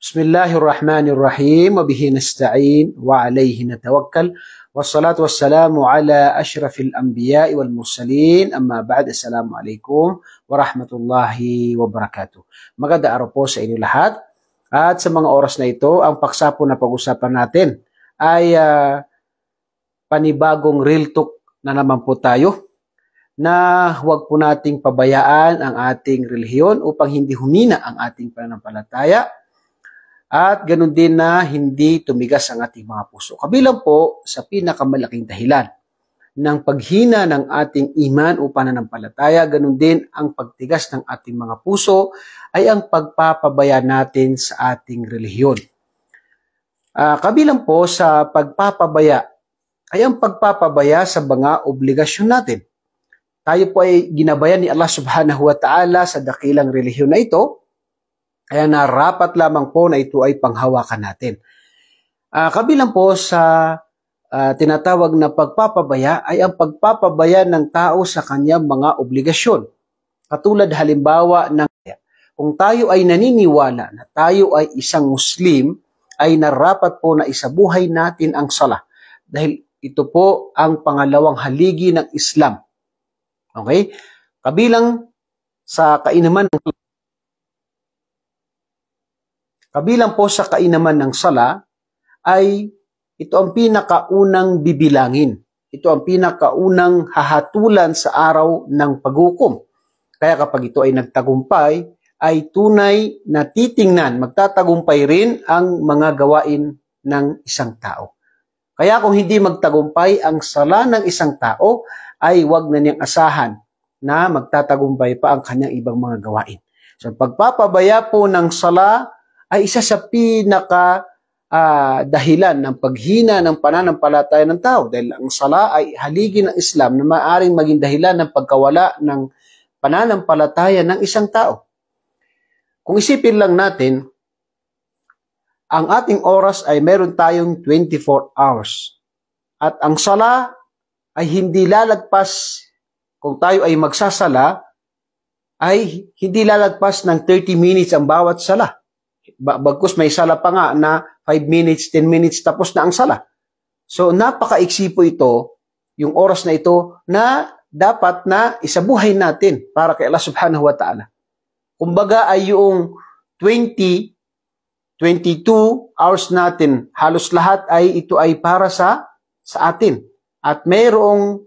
بسم الله الرحمن الرحيم وبه نستعين وعليه نتوكل والصلاة والسلام على أشرف الأنبياء والمرسلين أما بعد السلام عليكم ورحمة الله وبركاته Maganda araw po sa inyo at sa mga oras na ito ang paksa po na pag-usapan natin ay uh, panibagong real talk na naman po tayo na huwag po nating pabayaan ang ating relihiyon upang hindi humina ang ating pananampalataya at ganun din na hindi tumigas ang ating mga puso. Kabilang po sa pinakamalaking dahilan ng paghina ng ating iman o pananampalataya, ganun din ang pagtigas ng ating mga puso ay ang pagpapabaya natin sa ating relihiyon. Uh, kabilang po sa pagpapabaya ay ang pagpapabaya sa mga obligasyon natin. Tayo po ay ginabayan ni Allah subhanahu wa ta'ala sa dakilang relihiyon na ito kaya narapat lamang po na ito ay panghawakan natin. Uh, kabilang po sa uh, tinatawag na pagpapabaya ay ang pagpapabaya ng tao sa kanyang mga obligasyon. Katulad halimbawa ng kung tayo ay naniniwala na tayo ay isang Muslim, ay narapat po na isabuhay natin ang sala. Dahil ito po ang pangalawang haligi ng Islam. Okay? Kabilang sa kainaman ng Kabilang po sa kainaman ng sala ay ito ang pinakaunang bibilangin. Ito ang pinakaunang hahatulan sa araw ng paghukom. Kaya kapag ito ay nagtagumpay, ay tunay na titingnan, magtatagumpay rin ang mga gawain ng isang tao. Kaya kung hindi magtagumpay ang sala ng isang tao, ay huwag na niyang asahan na magtatagumpay pa ang kanyang ibang mga gawain. So pagpapabaya po ng sala ay isa sa pinaka uh, dahilan ng paghina ng pananampalataya ng tao dahil ang sala ay haligi ng Islam na maaring maging dahilan ng pagkawala ng pananampalataya ng isang tao. Kung isipin lang natin, ang ating oras ay meron tayong 24 hours. At ang sala ay hindi lalagpas kung tayo ay magsasala ay hindi lalagpas ng 30 minutes ang bawat sala. Bagkus may sala pa nga na 5 minutes, 10 minutes, tapos na ang sala. So napakaiksi po ito, yung oras na ito, na dapat na isabuhay natin para kay Allah subhanahu wa ta'ala. Kumbaga ay yung 20, 22 hours natin, halos lahat ay ito ay para sa sa atin. At mayroong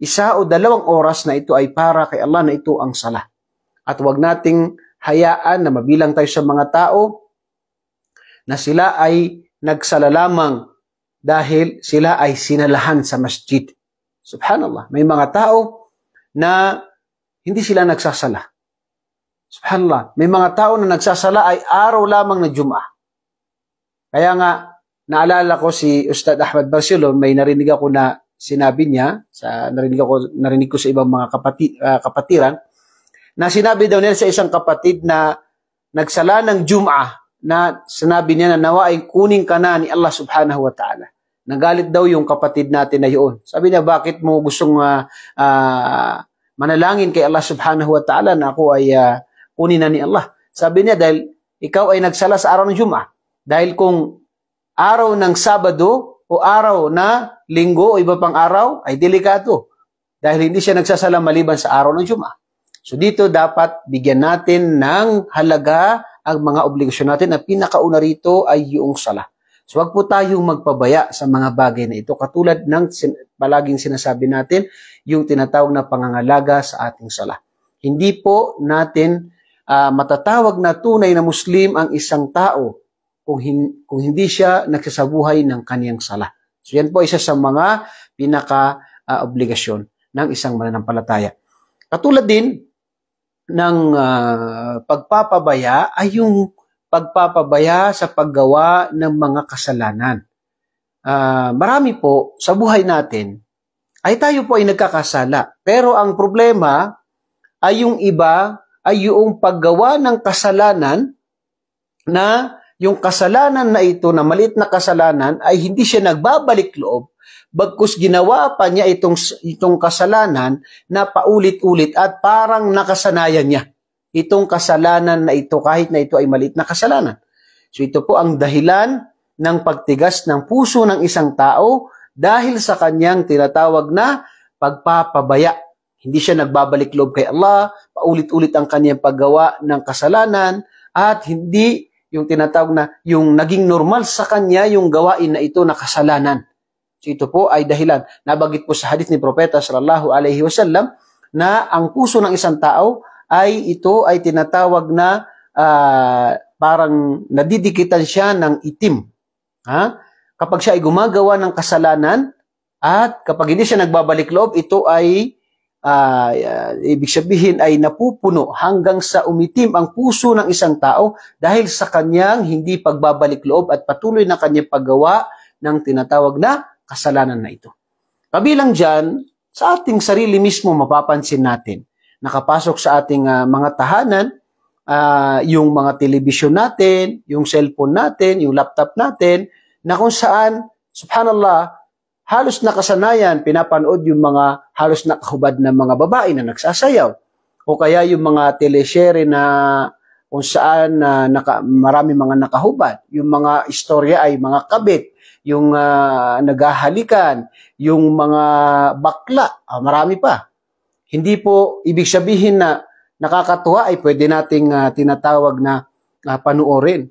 isa o dalawang oras na ito ay para kay Allah na ito ang sala. At wag nating hayaan na mabilang tayo sa mga tao na sila ay nagsala lamang dahil sila ay sinalahan sa masjid. Subhanallah, may mga tao na hindi sila nagsasala. Subhanallah, may mga tao na nagsasala ay araw lamang na Jum'ah. Kaya nga, naalala ko si Ustad Ahmad Barcelon, may narinig ako na sinabi niya, sa, narinig, ako, narinig ko sa ibang mga kapati, uh, kapatiran, na sinabi daw niya sa isang kapatid na nagsala ng Jum'ah na sinabi niya na nawa ay kuning ka na ni Allah subhanahu wa ta'ala. Nagalit daw yung kapatid natin na yun. Sabi niya, bakit mo gustong uh, uh, manalangin kay Allah subhanahu wa ta'ala na ako ay uh, kunin na ni Allah? Sabi niya, dahil ikaw ay nagsala sa araw ng Juma. Dahil kung araw ng Sabado o araw na linggo o iba pang araw ay delikado. Dahil hindi siya nagsasala maliban sa araw ng Juma. So dito dapat bigyan natin ng halaga ang mga obligasyon natin na pinakauna rito ay yung sala. So wag po tayong magpabaya sa mga bagay na ito. Katulad ng sin- palaging sinasabi natin, yung tinatawag na pangangalaga sa ating sala. Hindi po natin uh, matatawag na tunay na Muslim ang isang tao kung, hin- kung hindi siya nagsasabuhay ng kaniyang sala. So yan po isa sa mga pinaka-obligasyon ah, uh, ng isang mananampalataya. Katulad din ng uh, pagpapabaya ay yung pagpapabaya sa paggawa ng mga kasalanan. Uh, marami po sa buhay natin ay tayo po ay nagkakasala. Pero ang problema ay yung iba ay yung paggawa ng kasalanan na yung kasalanan na ito na maliit na kasalanan ay hindi siya nagbabalik loob Bagkus ginawa pa niya itong, itong kasalanan na paulit-ulit at parang nakasanayan niya. Itong kasalanan na ito kahit na ito ay maliit na kasalanan. So ito po ang dahilan ng pagtigas ng puso ng isang tao dahil sa kanyang tinatawag na pagpapabaya. Hindi siya nagbabalik loob kay Allah, paulit-ulit ang kanyang paggawa ng kasalanan at hindi yung tinatawag na yung naging normal sa kanya yung gawain na ito na kasalanan. So ito po ay dahilan. Nabagit po sa hadith ni Propeta sallallahu alaihi wasallam na ang puso ng isang tao ay ito ay tinatawag na uh, parang nadidikitan siya ng itim. Ha? Kapag siya ay gumagawa ng kasalanan at kapag hindi siya nagbabalik loob, ito ay uh, uh, ibig sabihin ay napupuno hanggang sa umitim ang puso ng isang tao dahil sa kanyang hindi pagbabalik loob at patuloy na kanyang paggawa ng tinatawag na kasalanan na ito. Kabilang dyan, sa ating sarili mismo mapapansin natin, nakapasok sa ating uh, mga tahanan, uh, yung mga telebisyon natin, yung cellphone natin, yung laptop natin, na kung saan, subhanallah, halos nakasanayan, pinapanood yung mga halos nakahubad na mga babae na nagsasayaw. O kaya yung mga telesyere na kung saan na uh, naka, marami mga nakahubad. Yung mga istorya ay mga kabit yung uh, naghahalikan, yung mga bakla, ah, marami pa. Hindi po ibig sabihin na nakakatuwa ay pwede nating uh, tinatawag na uh, panuorin.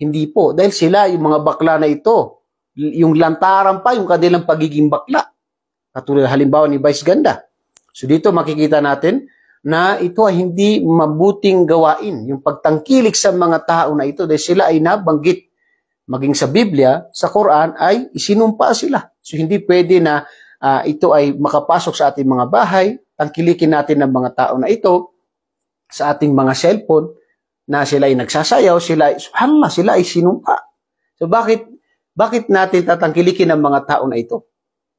Hindi po, dahil sila, yung mga bakla na ito, yung lantaran pa, yung kanilang pagiging bakla. Katulad halimbawa ni Vice Ganda. So dito makikita natin na ito ay hindi mabuting gawain, yung pagtangkilik sa mga tao na ito dahil sila ay nabanggit maging sa Biblia, sa Quran, ay isinumpa sila. So hindi pwede na uh, ito ay makapasok sa ating mga bahay, tangkilikin natin ng mga tao na ito sa ating mga cellphone na sila ay nagsasayaw, sila ay, subhanallah, sila ay sinumpa. So bakit, bakit natin tatangkilikin ng mga tao na ito?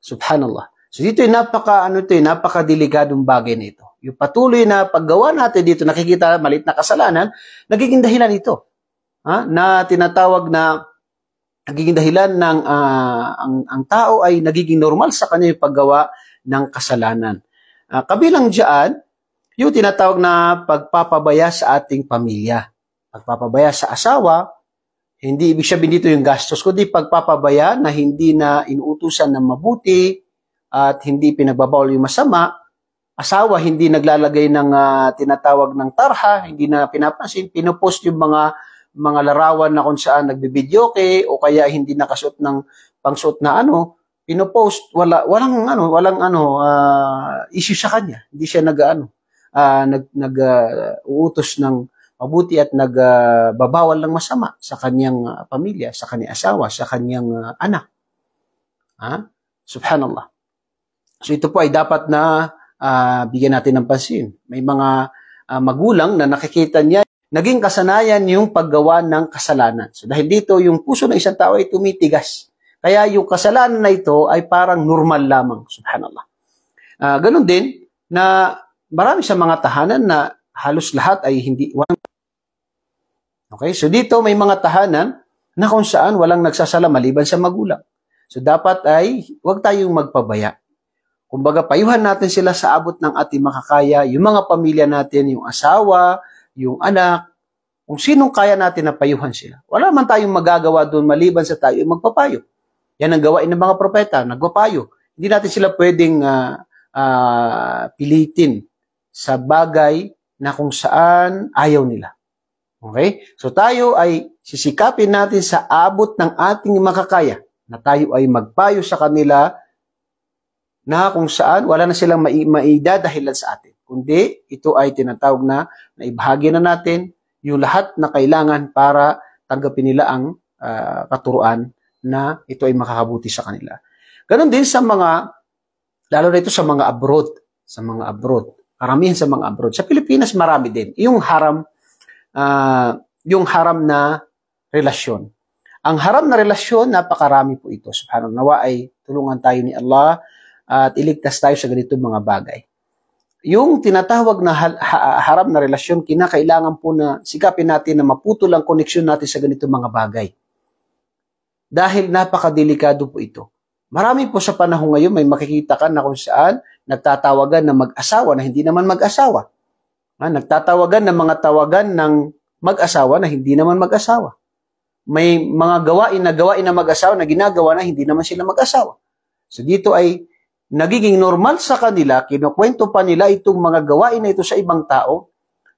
Subhanallah. So dito ay napaka, ano ito ay eh, napakadeligadong bagay na ito. Yung patuloy na paggawa natin dito, nakikita malit na kasalanan, nagiging dahilan ito. Ha? Na tinatawag na nagiging dahilan ng uh, ang, ang tao ay nagiging normal sa kanya yung paggawa ng kasalanan. Uh, kabilang diyan, yung tinatawag na pagpapabaya sa ating pamilya. Pagpapabaya sa asawa, hindi ibig sabihin dito yung gastos, kundi pagpapabaya na hindi na inuutusan ng mabuti at hindi pinagbabawal yung masama. Asawa, hindi naglalagay ng uh, tinatawag ng tarha, hindi na pinapansin, pinopost yung mga mga larawan na kung saan nagbibidyoke o kaya hindi nakasuot ng pangsuot na ano, pinopost, wala, walang ano, walang ano, uh, issue sa kanya. Hindi siya nag, ano, uh, nag, nag uh, uutos ng mabuti at nagbabawal uh, ng masama sa kanyang uh, pamilya, sa kanyang asawa, sa kanyang uh, anak. Ha? Subhanallah. So ito po ay dapat na uh, bigyan natin ng pansin. May mga uh, magulang na nakikita niya naging kasanayan yung paggawa ng kasalanan. So dahil dito, yung puso ng isang tao ay tumitigas. Kaya yung kasalanan na ito ay parang normal lamang, subhanallah. Uh, ganun din na marami sa mga tahanan na halos lahat ay hindi Okay, so dito may mga tahanan na kung saan walang nagsasala maliban sa magulang. So dapat ay huwag tayong magpabaya. Kumbaga, payuhan natin sila sa abot ng ating makakaya, yung mga pamilya natin, yung asawa, yung anak, kung sinong kaya natin na payuhan sila. Wala man tayong magagawa doon maliban sa tayo magpapayo. Yan ang gawain ng mga propeta, nagpapayo. Hindi natin sila pwedeng uh, uh, pilitin sa bagay na kung saan ayaw nila. Okay? So tayo ay sisikapin natin sa abot ng ating makakaya na tayo ay magpayo sa kanila na kung saan wala na silang maidadahilan sa atin kundi ito ay tinatawag na naibahagi na natin yung lahat na kailangan para tanggapin nila ang uh, katuruan na ito ay makakabuti sa kanila. Ganon din sa mga, lalo na ito sa mga abroad, sa mga abroad, karamihan sa mga abroad. Sa Pilipinas marami din. Yung haram, uh, yung haram na relasyon. Ang haram na relasyon, napakarami po ito. Subhanallah, nawa ay tulungan tayo ni Allah at iligtas tayo sa ganitong mga bagay yung tinatawag na haram na relasyon, kinakailangan po na sikapin natin na maputol ang koneksyon natin sa ganito mga bagay. Dahil napakadelikado po ito. Marami po sa panahon ngayon may makikita ka na kung saan nagtatawagan ng mag-asawa na hindi naman mag-asawa. Ha, nagtatawagan ng mga tawagan ng mag-asawa na hindi naman mag-asawa. May mga gawain na gawain na mag-asawa na ginagawa na hindi naman sila mag-asawa. So dito ay nagiging normal sa kanila, kinukwento pa nila itong mga gawain na ito sa ibang tao,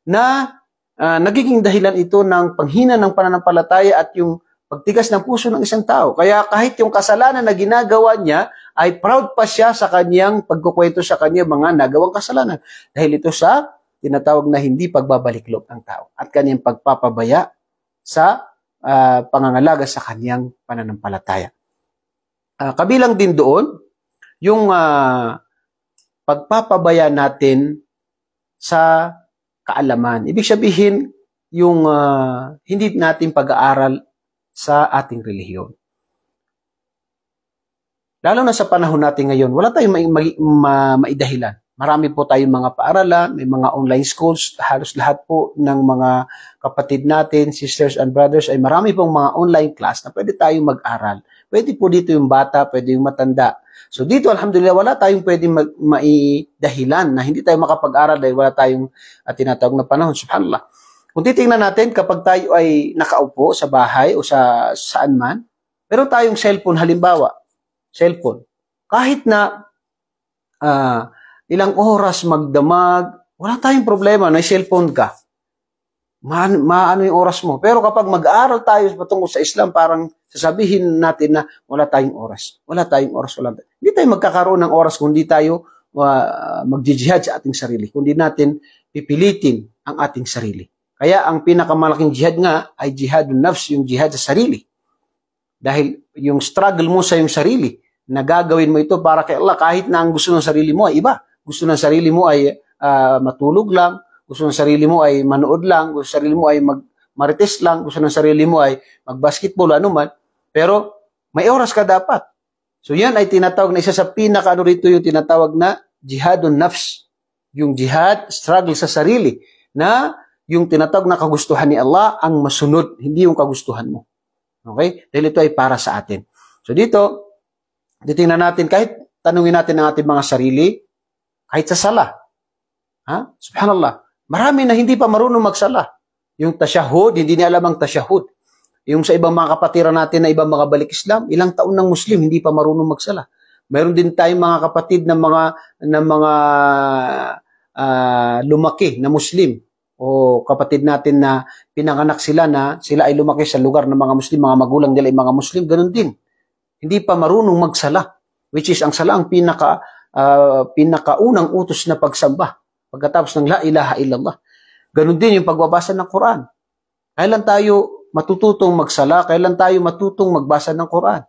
na uh, nagiging dahilan ito ng panghina ng pananampalataya at yung pagtigas ng puso ng isang tao. Kaya kahit yung kasalanan na ginagawa niya, ay proud pa siya sa kaniyang pagkukwento sa kanya mga nagawang kasalanan. Dahil ito sa tinatawag na hindi pagbabalik loob ng tao at kaniyang pagpapabaya sa uh, pangangalaga sa kaniyang pananampalataya. Uh, kabilang din doon, yung uh, pagpapabaya natin sa kaalaman. Ibig sabihin, yung uh, hindi natin pag-aaral sa ating relihiyon. Lalo na sa panahon natin ngayon, wala tayong ma- ma- ma- maidahilan. Marami po tayong mga paaralan, may mga online schools, halos lahat po ng mga kapatid natin, sisters and brothers, ay marami pong mga online class na pwede tayong mag-aral. Pwede po dito yung bata, pwede yung matanda. So dito, alhamdulillah, wala tayong pwede mag, maidahilan na hindi tayo makapag-aral dahil wala tayong uh, tinatawag na panahon. Subhanallah. Kung titingnan natin, kapag tayo ay nakaupo sa bahay o sa saan man, meron tayong cellphone halimbawa. Cellphone. Kahit na uh, ilang oras magdamag, wala tayong problema, na cellphone ka maano ma ano yung oras mo. Pero kapag mag-aaral tayo patungkol sa Islam, parang sasabihin natin na wala tayong oras. Wala tayong oras. Wala tayong. Hindi tayo magkakaroon ng oras kundi tayo uh, mag-jihad sa ating sarili. Kundi natin pipilitin ang ating sarili. Kaya ang pinakamalaking jihad nga ay jihad nafs, yung jihad sa sarili. Dahil yung struggle mo sa yung sarili, nagagawin mo ito para kay Allah kahit na ang gusto ng sarili mo ay iba. Gusto ng sarili mo ay uh, matulog lang, gusto ng sarili mo ay manood lang, gusto ng sarili mo ay magmarites lang, gusto ng sarili mo ay magbasketball, ano man, pero may oras ka dapat. So yan ay tinatawag na isa sa pinaka ano rito yung tinatawag na jihadun nafs. Yung jihad, struggle sa sarili na yung tinatawag na kagustuhan ni Allah ang masunod, hindi yung kagustuhan mo. Okay? Dahil ito ay para sa atin. So dito, titingnan natin kahit tanungin natin ang ating mga sarili, kahit sa sala. Ha? Subhanallah. Marami na hindi pa marunong magsala. Yung tashahud, hindi niya alam ang tashahud. Yung sa ibang mga kapatiran natin na ibang mga balik Islam, ilang taon ng Muslim, hindi pa marunong magsala. Mayroon din tayong mga kapatid ng mga, ng mga uh, lumaki na Muslim o kapatid natin na pinanganak sila na sila ay lumaki sa lugar ng mga Muslim, mga magulang nila ay mga Muslim, ganun din. Hindi pa marunong magsala, which is ang sala ang pinaka, uh, pinakaunang utos na pagsamba Pagkatapos ng la ilaha illallah. Ganun din yung pagbabasa ng Quran. Kailan tayo matututong magsala? Kailan tayo matutong magbasa ng Quran?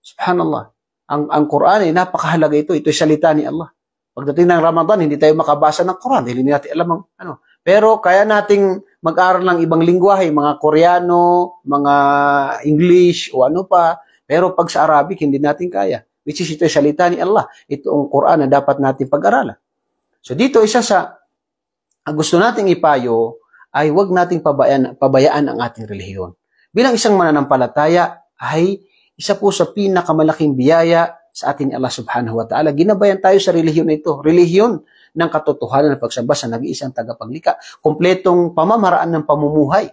Subhanallah. Ang, ang Quran ay napakahalaga ito. Ito'y salita ni Allah. Pagdating ng Ramadan, hindi tayo makabasa ng Quran. Hindi natin alam ang ano. Pero kaya nating mag-aral ng ibang lingwahe, mga Koreano, mga English, o ano pa. Pero pag sa Arabic, hindi natin kaya. Which is ito'y salita ni Allah. Ito ang Quran na dapat natin pag-aralan. So dito, isa sa gusto nating ipayo ay huwag nating pabayaan, pabayaan ang ating relihiyon. Bilang isang mananampalataya ay isa po sa pinakamalaking biyaya sa ating Allah subhanahu wa ta'ala. Ginabayan tayo sa relihiyon na ito. Relihiyon ng katotohanan ng pagsamba sa nag-iisang tagapanglika. Kompletong pamamaraan ng pamumuhay.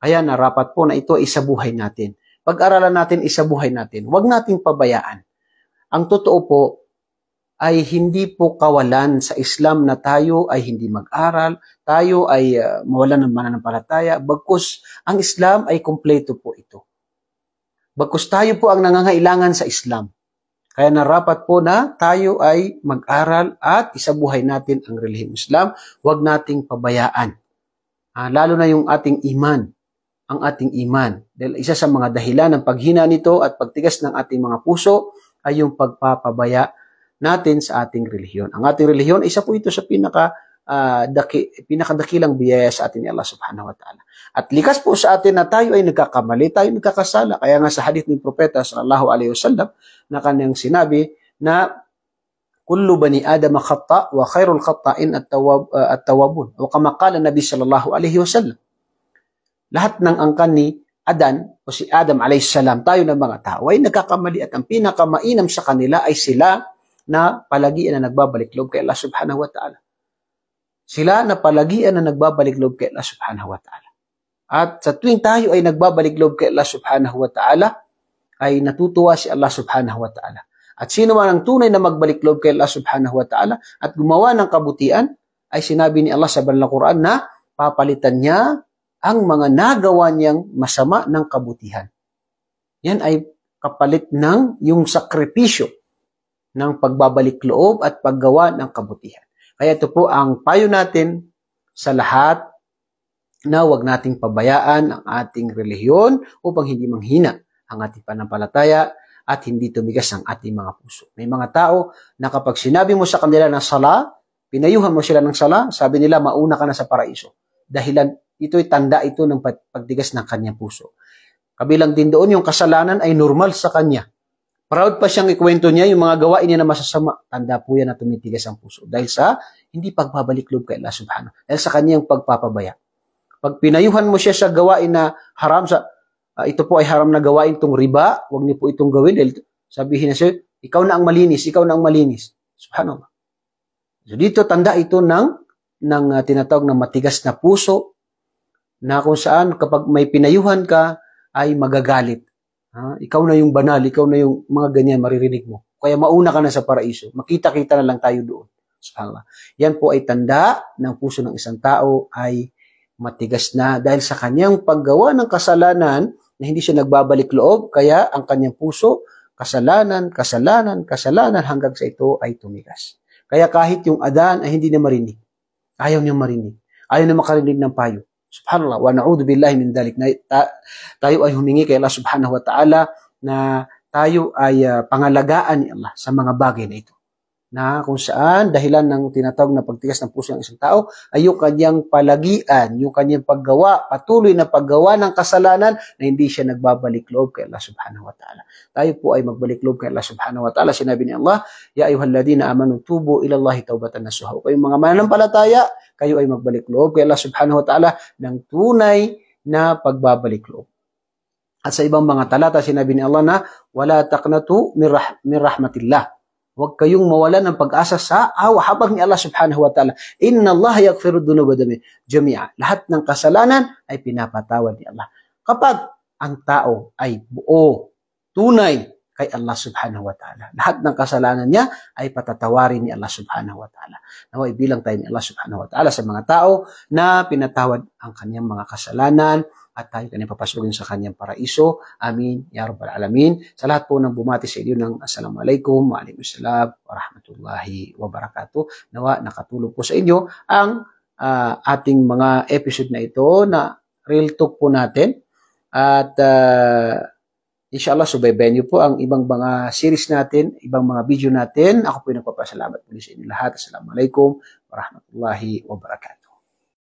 Kaya narapat po na ito ay isa buhay natin. Pag-aralan natin, isa buhay natin. Huwag nating pabayaan. Ang totoo po, ay hindi po kawalan sa Islam na tayo ay hindi mag-aral, tayo ay uh, ah, mawalan ng mananampalataya, bagkus ang Islam ay kumpleto po ito. Bagkus tayo po ang nangangailangan sa Islam. Kaya narapat po na tayo ay mag-aral at isabuhay natin ang relihiyong Islam. Huwag nating pabayaan. Ah, lalo na yung ating iman. Ang ating iman. Dahil isa sa mga dahilan ng paghina nito at pagtigas ng ating mga puso ay yung pagpapabaya natin sa ating relihiyon. Ang ating relihiyon, isa po ito sa pinaka uh, daki, pinakadakilang biyaya sa atin ni Allah subhanahu wa ta'ala. At likas po sa atin na tayo ay nagkakamali, tayo nagkakasala. Kaya nga sa hadith ni Propeta sallallahu alaihi wasallam na kanyang sinabi na kullu bani adama khata wa khairul khata'in at-tawab uh, ah, at-tawabun. O kama qala Nabi sallallahu alaihi wasallam. Lahat ng angkan ni Adan o si Adam alayhi salam, tayo ng mga tao ay nagkakamali at ang pinakamainam sa kanila ay sila na palagian na nagbabalikloob kay Allah subhanahu wa ta'ala. Sila na palagian na nagbabalikloob kay Allah subhanahu wa ta'ala. At sa tuwing tayo ay nagbabalikloob kay Allah subhanahu wa ta'ala, ay natutuwa si Allah subhanahu wa ta'ala. At sino man ang tunay na magbalikloob kay Allah subhanahu wa ta'ala at gumawa ng kabutian, ay sinabi ni Allah sa Banal Quran na papalitan niya ang mga nagawa niyang masama ng kabutihan. Yan ay kapalit ng yung sakripisyo ng pagbabalik loob at paggawa ng kabutihan. Kaya ito po ang payo natin sa lahat na huwag nating pabayaan ang ating relihiyon upang hindi manghina ang ating panampalataya at hindi tumigas ang ating mga puso. May mga tao na kapag sinabi mo sa kanila ng sala, pinayuhan mo sila ng sala, sabi nila mauna ka na sa paraiso. Dahilan ito'y tanda ito ng pagtigas ng kanyang puso. Kabilang din doon yung kasalanan ay normal sa kanya Proud pa siyang ikwento niya yung mga gawain niya na masasama. Tanda po yan na tumitigas ang puso dahil sa hindi pagbabalik loob kay Allah subhanahu. Dahil sa kaniyang pagpapabaya. Pag pinayuhan mo siya sa gawain na haram sa uh, ito po ay haram na gawain tong riba, wag niyo po itong gawin dahil sabihin na siya, ikaw na ang malinis, ikaw na ang malinis. Subhanallah. So dito tanda ito ng ng uh, tinatawag na matigas na puso na kung saan kapag may pinayuhan ka ay magagalit. Ha? Ikaw na yung banal, ikaw na yung mga ganyan maririnig mo. Kaya mauna ka na sa paraiso. Makita-kita na lang tayo doon. Subhanallah. Yan po ay tanda ng puso ng isang tao ay matigas na dahil sa kanyang paggawa ng kasalanan na hindi siya nagbabalik loob, kaya ang kanyang puso, kasalanan, kasalanan, kasalanan hanggang sa ito ay tumigas. Kaya kahit yung adan ay hindi niya marinig, ayaw niyang marinig, ayaw na makarinig ng payo. Subhanallah. Wa na'udhu billahi min dalik. Na, ta, tayo ay humingi kay Allah subhanahu wa ta'ala na tayo ay uh, pangalagaan ni Allah sa mga bagay na ito na kung saan dahilan ng tinatawag na pagtigas ng puso ng isang tao ay yung kanyang palagian, yung kanyang paggawa, patuloy na paggawa ng kasalanan na hindi siya nagbabalik loob kay Allah subhanahu wa ta'ala. Tayo po ay magbalik loob kay Allah subhanahu wa ta'ala. Sinabi ni Allah, Ya ayuhalladina amanu tubo ilallahi taubatan nasuha. O kayong mga mananampalataya, kayo ay magbalik loob kay Allah subhanahu wa ta'ala ng tunay na pagbabalik loob. At sa ibang mga talata, sinabi ni Allah na, wala taknatu min, rah- min rahmatillah Huwag kayong mawala ng pag-asa sa awa habang ni Allah subhanahu wa ta'ala. Inna Allah yakfiru dunuba jami'a. Lahat ng kasalanan ay pinapatawad ni Allah. Kapag ang tao ay buo, tunay, kay Allah subhanahu wa ta'ala. Lahat ng kasalanan niya ay patatawarin ni Allah subhanahu wa ta'ala. Nawa ibilang tayo ni Allah subhanahu wa ta'ala sa mga tao na pinatawad ang kanyang mga kasalanan at tayo kanyang papasukin sa kanyang paraiso. Amin. Ya Rabbal Alamin. Sa lahat po nang bumati sa inyo ng Assalamualaikum, Waalaikumsalam, Warahmatullahi Wabarakatuh. Nawa nakatulong po sa inyo ang uh, ating mga episode na ito na real talk po natin. At uh, Inshallah, subaybenyo po ang ibang mga series natin, ibang mga video natin. Ako po yung nagpapasalamat po sa inyo lahat. Assalamualaikum warahmatullahi wabarakatuh.